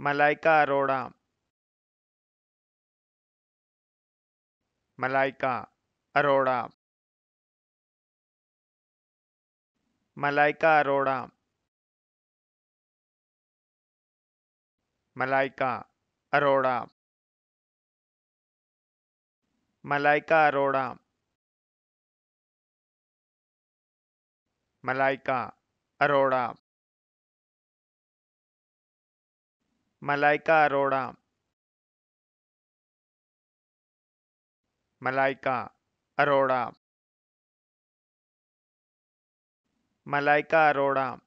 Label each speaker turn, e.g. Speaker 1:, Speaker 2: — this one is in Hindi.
Speaker 1: मलाइका अरोड़ा मलाइका अरोड़ा मलाइका अरोड़ा मलाइका अरोड़ा मलाइका अरोड़ा मलाइका अरोड़ा मलाइका अरोड़ा मलाइका अरोड़ा मलाइका अरोड़ा